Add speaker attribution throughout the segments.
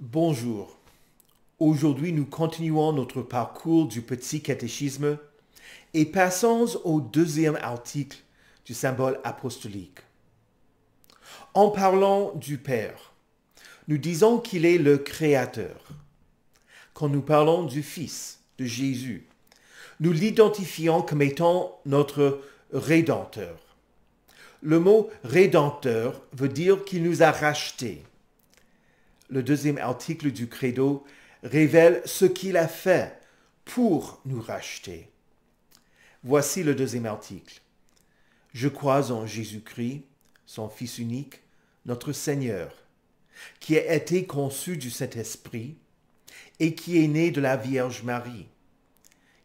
Speaker 1: Bonjour. Aujourd'hui, nous continuons notre parcours du petit catéchisme et passons au deuxième article du symbole apostolique. En parlant du Père, nous disons qu'il est le Créateur. Quand nous parlons du Fils, de Jésus, nous l'identifions comme étant notre Rédempteur. Le mot Rédempteur veut dire qu'il nous a rachetés le deuxième article du credo, révèle ce qu'il a fait pour nous racheter. Voici le deuxième article. Je crois en Jésus-Christ, son Fils unique, notre Seigneur, qui a été conçu du Saint-Esprit et qui est né de la Vierge Marie.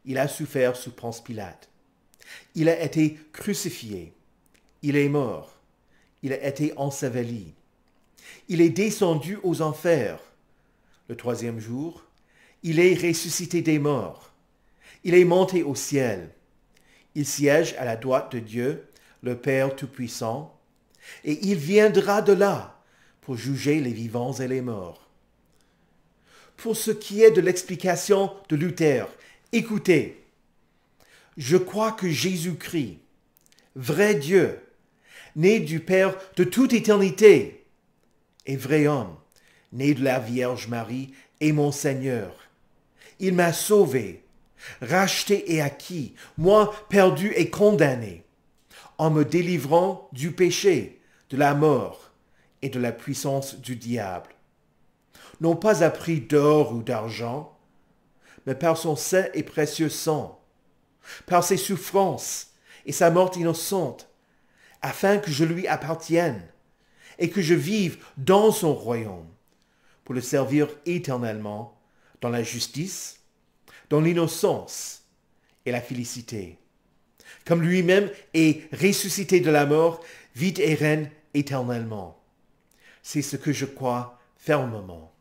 Speaker 1: Il a souffert sous Ponce Pilate. Il a été crucifié. Il est mort. Il a été enseveli. Il est descendu aux enfers. Le troisième jour, il est ressuscité des morts. Il est monté au ciel. Il siège à la droite de Dieu, le Père Tout-Puissant, et il viendra de là pour juger les vivants et les morts. Pour ce qui est de l'explication de Luther, écoutez, je crois que Jésus-Christ, vrai Dieu, né du Père de toute éternité, et vrai homme, né de la Vierge Marie, et mon Seigneur. Il m'a sauvé, racheté et acquis, moi perdu et condamné, en me délivrant du péché, de la mort et de la puissance du diable. Non pas à prix d'or ou d'argent, mais par son saint et précieux sang, par ses souffrances et sa mort innocente, afin que je lui appartienne et que je vive dans son royaume, pour le servir éternellement dans la justice, dans l'innocence et la félicité, comme lui-même est ressuscité de la mort, vit et reine éternellement. C'est ce que je crois fermement.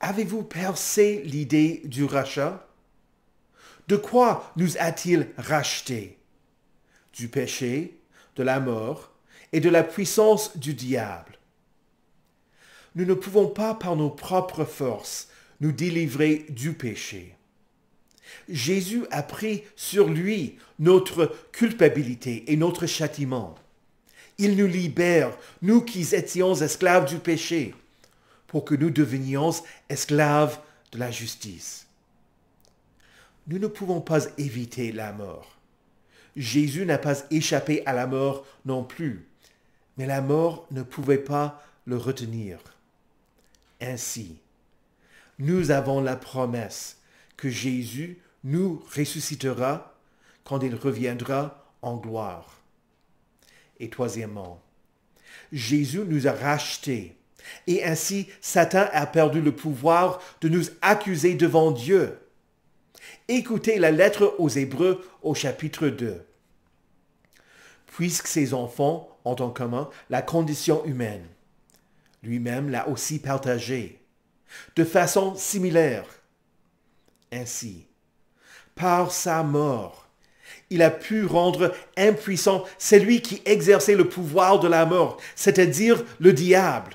Speaker 1: Avez-vous percé l'idée du rachat De quoi nous a-t-il racheté Du péché, de la mort, et de la puissance du diable. Nous ne pouvons pas par nos propres forces nous délivrer du péché. Jésus a pris sur lui notre culpabilité et notre châtiment. Il nous libère, nous qui étions esclaves du péché, pour que nous devenions esclaves de la justice. Nous ne pouvons pas éviter la mort. Jésus n'a pas échappé à la mort non plus mais la mort ne pouvait pas le retenir. Ainsi, nous avons la promesse que Jésus nous ressuscitera quand il reviendra en gloire. Et troisièmement, Jésus nous a rachetés et ainsi Satan a perdu le pouvoir de nous accuser devant Dieu. Écoutez la lettre aux Hébreux au chapitre 2. Puisque ses enfants ont en commun hein, la condition humaine. Lui-même l'a aussi partagée, de façon similaire. Ainsi, par sa mort, il a pu rendre impuissant celui qui exerçait le pouvoir de la mort, c'est-à-dire le diable,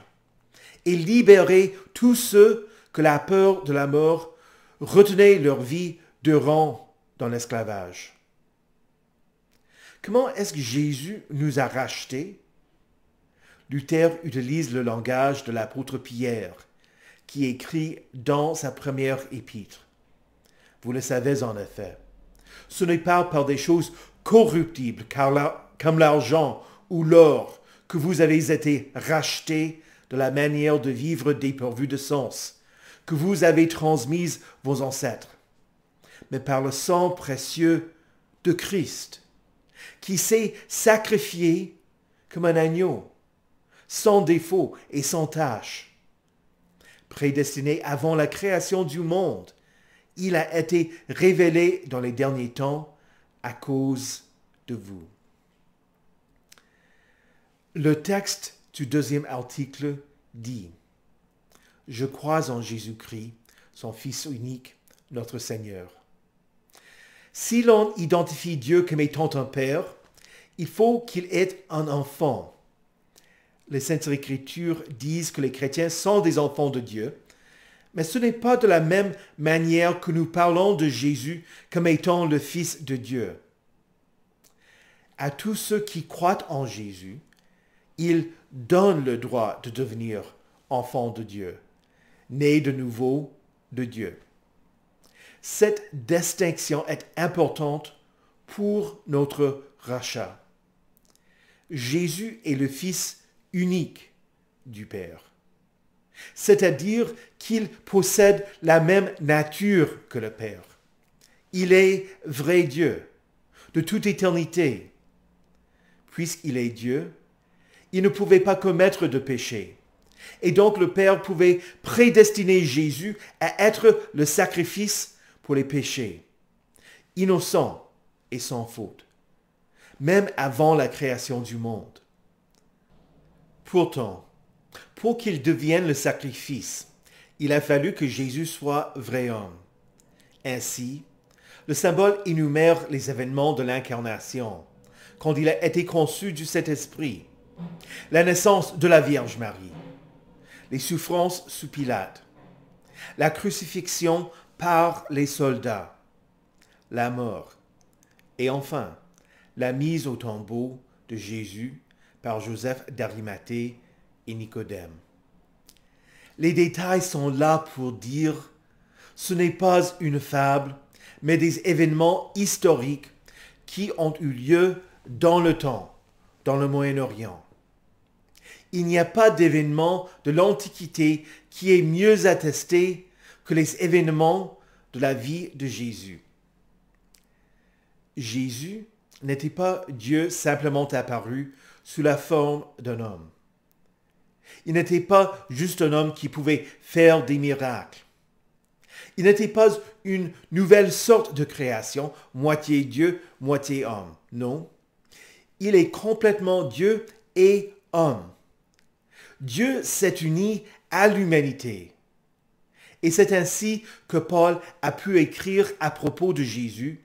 Speaker 1: et libérer tous ceux que la peur de la mort retenait leur vie de rang dans l'esclavage. Comment est-ce que Jésus nous a rachetés Luther utilise le langage de l'apôtre Pierre, qui écrit dans sa première épître. Vous le savez en effet. Ce n'est pas par des choses corruptibles, comme l'argent ou l'or, que vous avez été rachetés de la manière de vivre dépourvue de sens, que vous avez transmise vos ancêtres, mais par le sang précieux de Christ qui s'est sacrifié comme un agneau, sans défaut et sans tâche. Prédestiné avant la création du monde, il a été révélé dans les derniers temps à cause de vous. Le texte du deuxième article dit, Je crois en Jésus-Christ, son Fils unique, notre Seigneur si l'on identifie Dieu comme étant un Père, il faut qu'il ait un enfant. Les Saintes Écritures disent que les chrétiens sont des enfants de Dieu, mais ce n'est pas de la même manière que nous parlons de Jésus comme étant le Fils de Dieu. À tous ceux qui croient en Jésus, il donne le droit de devenir enfants de Dieu, nés de nouveau de Dieu. Cette distinction est importante pour notre rachat. Jésus est le Fils unique du Père, c'est-à-dire qu'il possède la même nature que le Père. Il est vrai Dieu de toute éternité. Puisqu'il est Dieu, il ne pouvait pas commettre de péché. Et donc le Père pouvait prédestiner Jésus à être le sacrifice pour les péchés, innocent et sans faute, même avant la création du monde. Pourtant, pour qu'il devienne le sacrifice, il a fallu que Jésus soit vrai homme. Ainsi, le symbole énumère les événements de l'incarnation, quand il a été conçu du Saint-Esprit, la naissance de la Vierge Marie, les souffrances sous Pilate, la crucifixion par les soldats, la mort, et enfin la mise au tombeau de Jésus par Joseph d'Arimathée et Nicodème. Les détails sont là pour dire, ce n'est pas une fable, mais des événements historiques qui ont eu lieu dans le temps, dans le Moyen-Orient. Il n'y a pas d'événement de l'Antiquité qui est mieux attesté que les événements de la vie de Jésus. Jésus n'était pas Dieu simplement apparu sous la forme d'un homme. Il n'était pas juste un homme qui pouvait faire des miracles. Il n'était pas une nouvelle sorte de création, moitié Dieu, moitié homme. Non. Il est complètement Dieu et homme. Dieu s'est uni à l'humanité. Et c'est ainsi que Paul a pu écrire à propos de Jésus.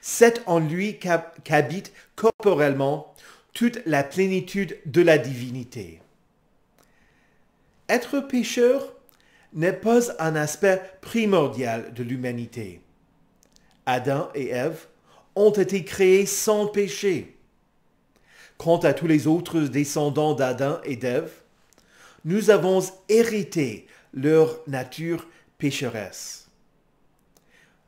Speaker 1: C'est en lui qu'habite corporellement toute la plénitude de la divinité. Être pécheur n'est pas un aspect primordial de l'humanité. Adam et Ève ont été créés sans péché. Quant à tous les autres descendants d'Adam et d'Ève, nous avons hérité leur nature pécheresse.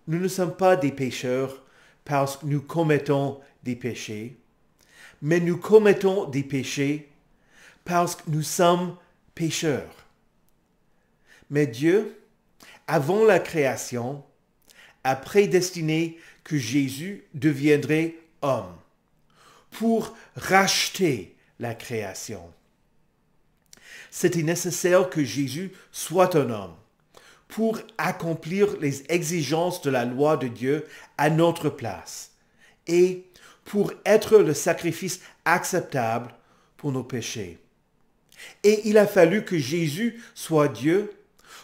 Speaker 1: Nous ne sommes pas des pécheurs parce que nous commettons des péchés, mais nous commettons des péchés parce que nous sommes pécheurs. Mais Dieu, avant la création, a prédestiné que Jésus deviendrait homme pour racheter la création c'était nécessaire que Jésus soit un homme pour accomplir les exigences de la loi de Dieu à notre place et pour être le sacrifice acceptable pour nos péchés. Et il a fallu que Jésus soit Dieu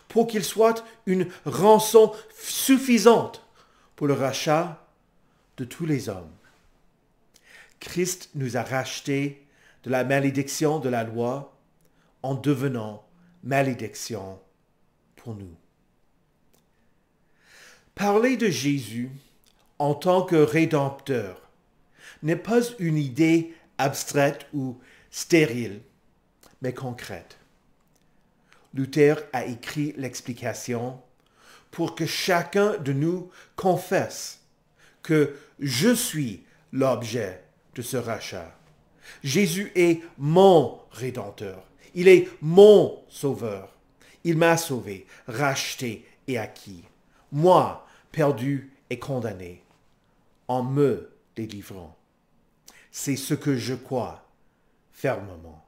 Speaker 1: pour qu'il soit une rançon suffisante pour le rachat de tous les hommes. Christ nous a rachetés de la malédiction de la loi en devenant malédiction pour nous. Parler de Jésus en tant que Rédempteur n'est pas une idée abstraite ou stérile, mais concrète. Luther a écrit l'explication pour que chacun de nous confesse que je suis l'objet de ce rachat. Jésus est mon Rédempteur. Il est mon sauveur. Il m'a sauvé, racheté et acquis. Moi, perdu et condamné, en me délivrant. C'est ce que je crois fermement.